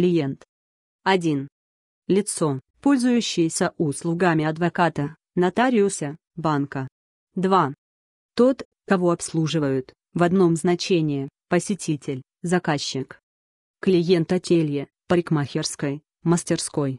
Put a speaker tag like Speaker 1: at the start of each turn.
Speaker 1: клиент. 1. Лицо, пользующееся услугами адвоката, нотариуса, банка. 2. Тот, кого обслуживают, в одном значении, посетитель, заказчик. Клиент отелье, парикмахерской, мастерской.